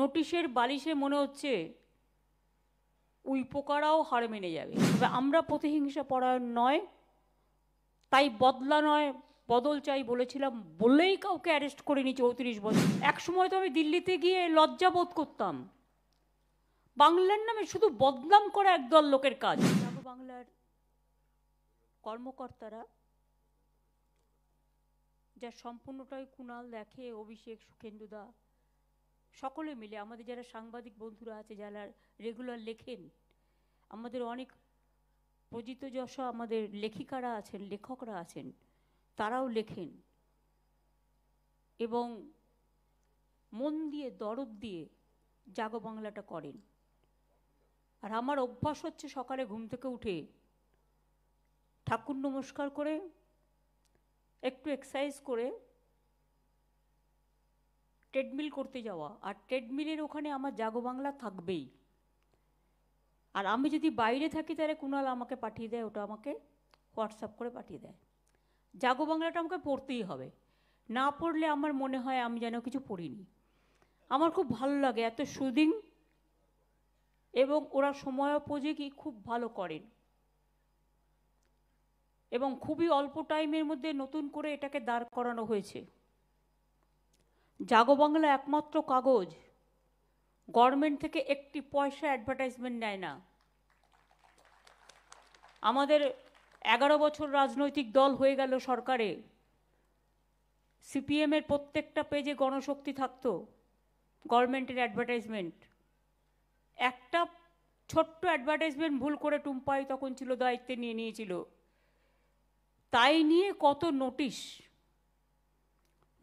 নোটিশের বালিশে মনে হচ্ছে পোকারাও হার মেনে যাবে তবে আমরা প্রতিহিংসা পরায়ণ নয় তাই বদলা নয় বদল চাই বলেছিলাম বললেই কাউকে অ্যারেস্ট নি চৌত্রিশ বছর এক সময় তো আমি দিল্লিতে গিয়ে লজ্জা বোধ করতাম বাংলার নামে শুধু বদনাম করা একদল লোকের কাজ বাংলার কর্মকর্তারা যা সম্পূর্ণটাই কুণাল দেখে অভিষেক সুখেন্দুদা সকলে মিলে আমাদের যারা সাংবাদিক বন্ধুরা আছে যারা রেগুলার লেখেন আমাদের অনেক প্রজিত যশ আমাদের লেখিকারা আছেন লেখকরা আছেন তারাও লেখেন এবং মন দিয়ে দরদ দিয়ে জাগো বাংলাটা করেন আর আমার অভ্যাস হচ্ছে সকালে ঘুম থেকে উঠে ঠাকুর নমস্কার করে একটু এক্সারসাইজ করে ট্রেডমিল করতে যাওয়া আর ট্রেডমিলের ওখানে আমার জাগো বাংলা থাকবেই আর আমি যদি বাইরে থাকি তাহলে কুনাল আমাকে পাঠিয়ে দেয় ওটা আমাকে হোয়াটসঅ্যাপ করে পাঠিয়ে দেয় জাগো বাংলাটা আমাকে পড়তেই হবে না পড়লে আমার মনে হয় আমি যেন কিছু পড়িনি আমার খুব ভালো লাগে এত সুদিং এবং ওরা সময় উপযোগী খুব ভালো করেন এবং খুবই অল্প টাইমের মধ্যে নতুন করে এটাকে দাঁড় করানো হয়েছে জাগো বাংলা একমাত্র কাগজ গভর্নমেন্ট থেকে একটি পয়সা অ্যাডভার্টাইজমেন্ট নেয় না আমাদের এগারো বছর রাজনৈতিক দল হয়ে গেল সরকারে সিপিএমের প্রত্যেকটা পেজে গণশক্তি থাকতো গভর্নমেন্টের অ্যাডভার্টাইজমেন্ট একটা ছোট্ট অ্যাডভার্টাইজমেন্ট ভুল করে টুম্পাই তখন ছিল দায়িত্বে নিয়ে নিয়েছিল তাই নিয়ে কত নোটিশ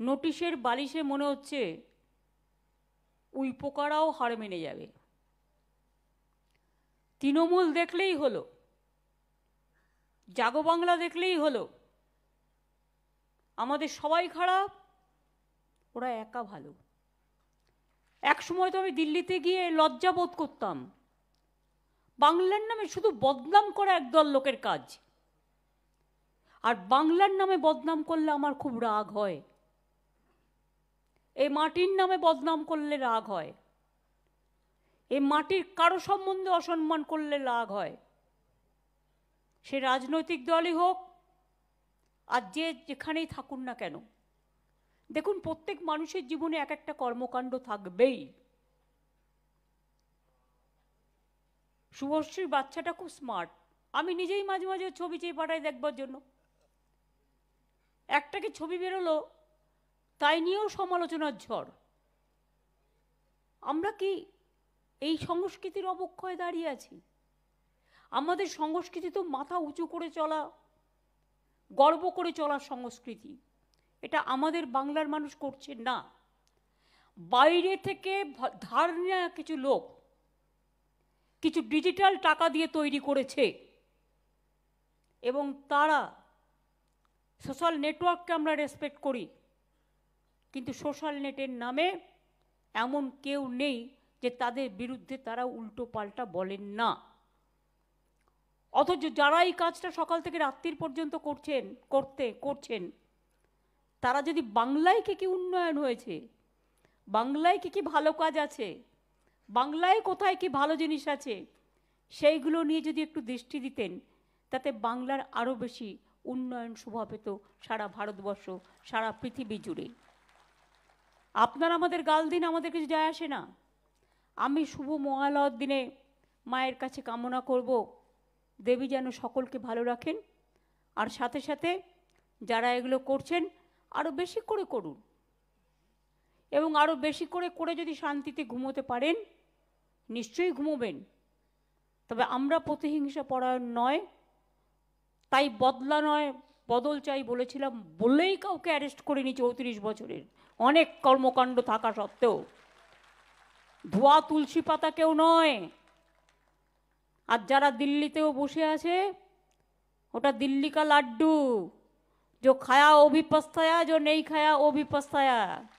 নোটিশের বালিশে মনে হচ্ছে উই পোকারাও হার মেনে যাবে তৃণমূল দেখলেই হলো জাগো বাংলা দেখলেই হলো আমাদের সবাই খারাপ ওরা একা ভালো এক সময় তো আমি দিল্লিতে গিয়ে লজ্জা বোধ করতাম বাংলার নামে শুধু বদনাম করা একদল লোকের কাজ আর বাংলার নামে বদনাম করলে আমার খুব রাগ হয় এই মাটির নামে বদনাম করলে রাগ হয় এই মাটির কারো সম্বন্ধে অসম্মান করলে রাগ হয় সে রাজনৈতিক দলই হোক আর যে যেখানেই থাকুন না কেন দেখুন প্রত্যেক মানুষের জীবনে এক একটা কর্মকাণ্ড থাকবেই শুভশ্রীর বাচ্চাটা খুব স্মার্ট আমি নিজেই মাঝে মাঝে ছবি চেয়ে পাঠাই দেখবার জন্য একটা কি ছবি বেরোলো তাই নিয়েও সমালোচনার ঝড় আমরা কি এই সংস্কৃতির অবক্ষয় দাঁড়িয়ে আছি আমাদের সংস্কৃতি তো মাথা উঁচু করে চলা গর্ব করে চলা সংস্কৃতি এটা আমাদের বাংলার মানুষ করছে না বাইরে থেকে ধার নেওয়া কিছু লোক কিছু ডিজিটাল টাকা দিয়ে তৈরি করেছে এবং তারা সোশ্যাল নেটওয়ার্ককে আমরা রেসপেক্ট করি কিন্তু সোশ্যাল নেটের নামে এমন কেউ নেই যে তাদের বিরুদ্ধে তারা উল্টো পাল্টা বলেন না অথচ যারা এই কাজটা সকাল থেকে রাত্রির পর্যন্ত করছেন করতে করছেন তারা যদি বাংলায় কী কী উন্নয়ন হয়েছে বাংলায় কী কী ভালো কাজ আছে বাংলায় কোথায় কি ভালো জিনিস আছে সেইগুলো নিয়ে যদি একটু দৃষ্টি দিতেন তাতে বাংলার আরও বেশি উন্নয়ন শোভা পেত সারা ভারতবর্ষ সারা পৃথিবী জুড়ে আপনার আমাদের গাল দিন আমাদের কিছু যায় আসে না আমি শুভ মহালয়ের দিনে মায়ের কাছে কামনা করব দেবী যেন সকলকে ভালো রাখেন আর সাথে সাথে যারা এগুলো করছেন আরও বেশি করে করুন এবং আরও বেশি করে করে যদি শান্তিতে ঘুমোতে পারেন নিশ্চয়ই ঘুমোবেন তবে আমরা প্রতিহিংসা পরায়ণ নয় তাই বদলা নয় বদল চাই বলেছিলাম বলেই কাউকে অ্যারেস্ট করিনি চৌত্রিশ বছরের অনেক কর্মকাণ্ড থাকা সত্ত্বেও ধোয়া তুলসী পাতা কেউ নয় আর যারা দিল্লিতেও বসে আছে ওটা দিল্লি কা লাড্ডু যো খায়া অভিপস্থায়া যো নেই খায়া অভিপস্থায়া